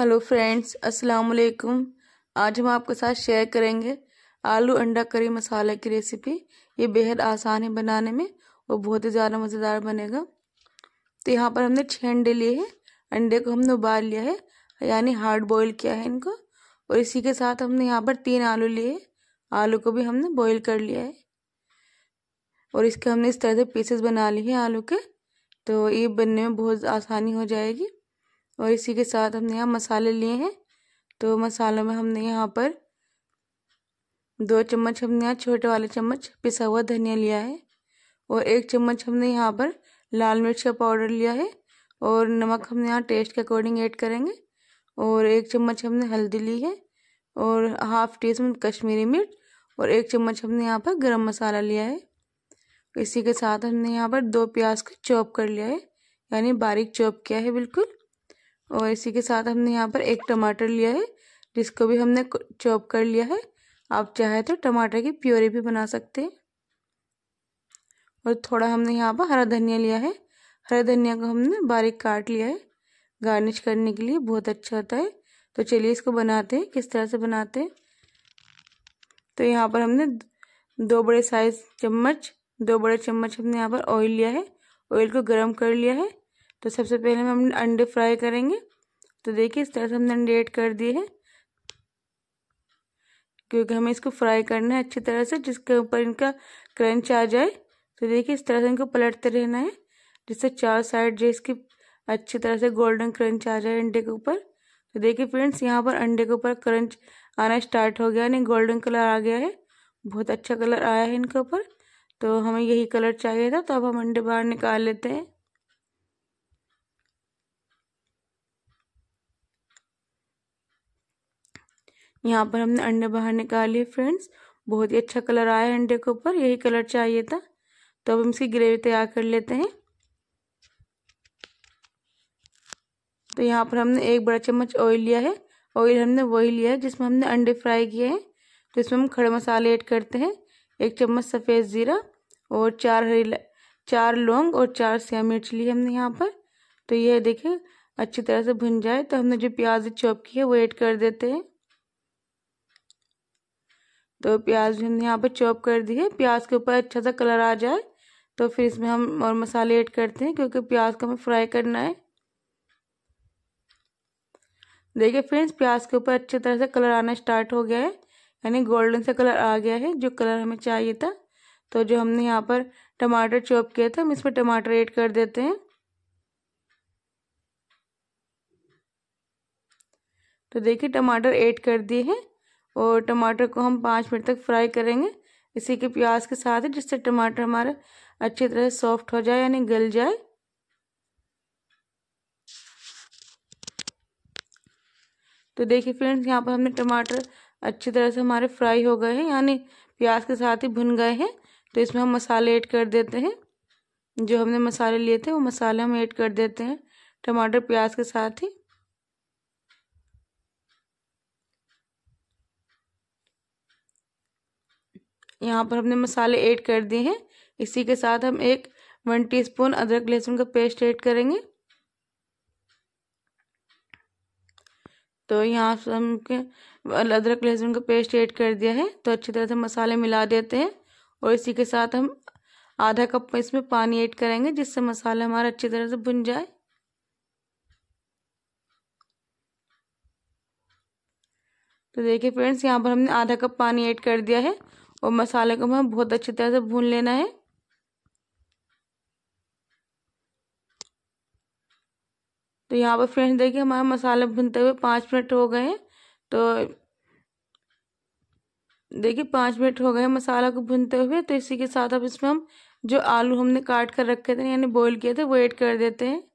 hello friends अस्सलाम वालेकुम आज हम आपके साथ शेयर करेंगे आलू अंडा करी मसाला की रेसिपी ये बेहद आसान है बनाने में और बहुत ही ज़्यादा मज़ेदार बनेगा तो यहाँ पर हमने छः अंडे लिए हैं अंडे को हमने उबाल लिया है यानी हार्ड बॉईल किया है इनको और इसी के साथ हमने यहाँ पर तीन आलू लिए आलू को भी हमने बॉयल कर लिया है और इसके हमने इस तरह से पीसेस बना लिए हैं आलू के तो ये बनने में बहुत आसानी हो जाएगी और इसी के साथ हमने यहाँ मसाले लिए हैं तो मसालों में हमने यहाँ पर दो चम्मच हमने यहाँ छोटे वाले चम्मच पिसा हुआ धनिया लिया है और एक चम्मच हमने यहाँ पर लाल मिर्च का पाउडर लिया है और नमक हमने यहाँ टेस्ट के अकॉर्डिंग ऐड करेंगे और एक चम्मच हमने हल्दी ली है और हाफ टी स्पून कश्मीरी मिर्च और एक चम्मच हमने यहाँ पर गरम मसाला लिया है इसी के साथ हमने यहाँ पर दो प्याज को चॉप कर लिया है यानी बारीक चॉप किया है बिल्कुल और इसी के साथ हमने यहाँ पर एक टमाटर लिया है जिसको भी हमने चॉप कर लिया है आप चाहे तो टमाटर की प्योरी भी बना सकते हैं और थोड़ा हमने यहाँ पर हरा धनिया लिया है हरा धनिया को हमने बारीक काट लिया है गार्निश करने के लिए बहुत अच्छा होता है तो चलिए इसको बनाते हैं किस तरह से बनाते हैं तो यहाँ पर हमने दो बड़े साइज चम्मच दो बड़े चम्मच हमने यहाँ पर ऑयल लिया है ऑयल को गर्म कर लिया है तो सबसे पहले हम अंडे फ्राई करेंगे तो देखिए इस तरह से हमने अंडे ऐड कर दिए हैं क्योंकि हमें इसको फ्राई करना है अच्छी तरह से जिसके ऊपर इनका क्रंच आ जाए तो देखिए इस तरह से इनको पलटते रहना है जिससे चार साइड जो इसकी अच्छी तरह से गोल्डन क्रंच आ जाए अंडे के ऊपर तो देखिए फ्रेंड्स यहाँ पर अंडे के ऊपर क्रंच आना स्टार्ट हो गया यानी गोल्डन कलर आ गया है बहुत अच्छा कलर आया है इनके ऊपर तो हमें यही कलर चाहिए था तो अब हम अंडे बाहर निकाल लेते हैं यहाँ पर हमने अंडे बाहर निकाले फ्रेंड्स बहुत ही अच्छा कलर आया है अंडे के ऊपर यही कलर चाहिए था तो अब हम इसकी ग्रेवी तैयार कर लेते हैं तो यहाँ पर हमने एक बड़ा चम्मच ऑयल लिया है ऑयल हमने वही लिया है जिसमें हमने अंडे फ्राई किए हैं तो इसमें हम खड़े मसाले ऐड करते हैं एक चम्मच सफ़ेद ज़ीरा और चार हरी चार लौंग और चार सिया मिर्च ली हमने यहाँ पर तो ये देखिए अच्छी तरह से भुन जाए तो हमने जो प्याज चॉप की है वो ऐड कर देते हैं तो प्याज हमने यहाँ पर चॉप कर दी है प्याज के ऊपर अच्छा सा कलर आ जाए तो फिर इसमें हम और मसाले ऐड करते हैं क्योंकि प्याज को हमें फ्राई करना है देखिए फ्रेंड्स प्याज के ऊपर अच्छे तरह से कलर आना स्टार्ट हो गया है यानी गोल्डन सा कलर आ गया है जो कलर हमें चाहिए था तो जो हमने यहाँ पर टमाटर चॉप किया था हम इसमें टमाटर ऐड कर देते हैं तो देखिए टमाटर ऐड कर दिए हैं और टमाटर को हम पाँच मिनट तक फ्राई करेंगे इसी के प्याज के साथ ही जिससे टमाटर हमारा अच्छी तरह सॉफ्ट हो जाए यानी गल जाए तो देखिए फ्रेंड्स यहाँ पर हमने टमाटर अच्छी तरह से हमारे फ्राई हो गए हैं यानी प्याज के साथ ही भुन गए हैं तो इसमें हम मसाले ऐड कर देते हैं जो हमने मसाले लिए थे वो मसाले हम ऐड कर देते हैं टमाटर प्याज के साथ ही यहाँ पर हमने मसाले ऐड कर दिए हैं इसी के साथ हम एक वन टीस्पून अदरक लहसुन का पेस्ट ऐड करेंगे तो यहाँ से हम अदरक लहसुन का पेस्ट ऐड कर दिया है तो अच्छी तरह से मसाले मिला देते हैं और इसी के साथ हम आधा कप इसमें पानी ऐड करेंगे जिससे मसाला हमारा अच्छी तरह से भुन जाए तो देखिए फ्रेंड्स यहाँ पर हमने आधा कप पानी ऐड कर दिया है और मसाले को हमें बहुत अच्छी तरह से भून लेना है तो यहाँ पर फ्रेंड्स देखिए हमारे मसाले भूनते हुए पाँच मिनट हो गए हैं तो देखिए पाँच मिनट हो गए मसाला को भूनते हुए तो इसी के साथ अब इसमें हम जो आलू हमने काट कर रखे थे यानी बॉईल किए थे वो ऐड कर देते हैं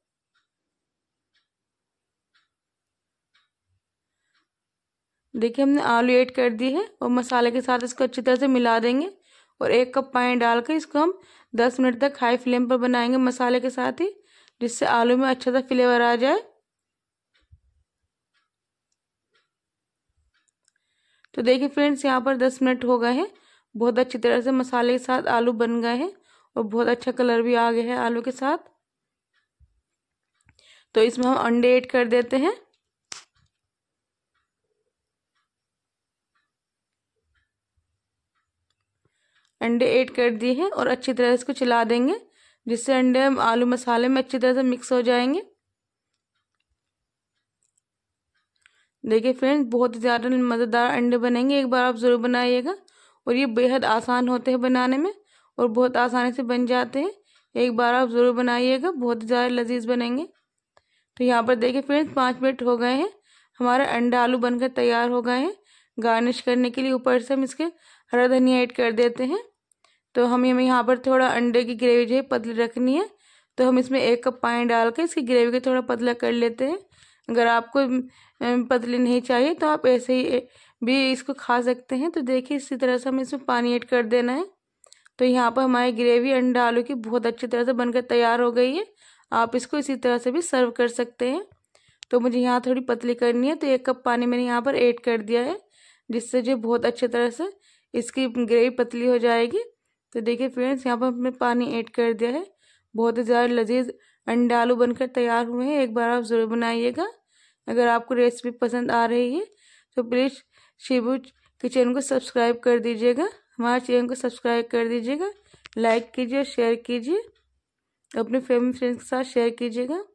देखिए हमने आलू ऐड कर दी है और मसाले के साथ इसको अच्छी तरह से मिला देंगे और एक कप पानी डालकर इसको हम दस मिनट तक हाई फ्लेम पर बनाएंगे मसाले के साथ ही जिससे आलू में अच्छा सा फ्लेवर आ जाए तो देखिए फ्रेंड्स यहाँ पर दस मिनट हो गए हैं बहुत अच्छी तरह से मसाले के साथ आलू बन गए हैं और बहुत अच्छा कलर भी आ गया है आलू के साथ तो इसमें हम अंडे ऐड कर देते हैं अंडे ऐड कर दिए हैं और अच्छी तरह इसको चला देंगे जिससे अंडे आलू मसाले में अच्छी तरह से मिक्स हो जाएंगे देखिए फ्रेंड्स बहुत ही ज़्यादा मज़ेदार अंडे बनेंगे एक बार आप ज़रूर बनाइएगा और ये बेहद आसान होते हैं बनाने में और बहुत आसानी से बन जाते हैं एक बार आप ज़रूर बनाइएगा बहुत ही ज़्यादा लजीज बनेंगे तो यहाँ पर देखिए फ्रेंड्स पाँच मिनट हो गए हैं हमारा अंडा आलू बनकर तैयार हो गए हैं गार्निश करने के लिए ऊपर से हम इसके हरा धनिया ऐड कर देते हैं तो हम हमें यहाँ पर थोड़ा अंडे की ग्रेवी जो है पतली रखनी है तो हम इसमें एक कप पानी डाल कर इसकी ग्रेवी को थोड़ा पतला कर लेते हैं अगर आपको पतली नहीं चाहिए तो आप ऐसे ही भी इसको खा सकते हैं तो देखिए इसी तरह से हमें इसमें पानी ऐड कर देना है तो यहाँ पर हमारी ग्रेवी अंडा आलू की बहुत अच्छी तरह से बनकर तैयार हो गई है आप इसको इसी तरह से भी सर्व कर सकते हैं तो मुझे यहाँ थोड़ी पतली करनी है तो एक कप पानी मैंने यहाँ पर ऐड कर दिया है जिससे जो बहुत अच्छी तरह से इसकी ग्रेवी पतली हो जाएगी तो देखिए फ्रेंड्स यहाँ पर हमने पानी ऐड कर दिया है बहुत ही ज़्यादा लजीज अंडे आलू बनकर तैयार हुए हैं एक बार आप ज़रूर बनाइएगा अगर आपको रेसिपी पसंद आ रही है तो प्लीज़ शिबू के चैनल को सब्सक्राइब कर दीजिएगा हमारे चैनल को सब्सक्राइब कर दीजिएगा लाइक कीजिए शेयर कीजिए अपने फैमिली फ्रेंड्स के साथ शेयर कीजिएगा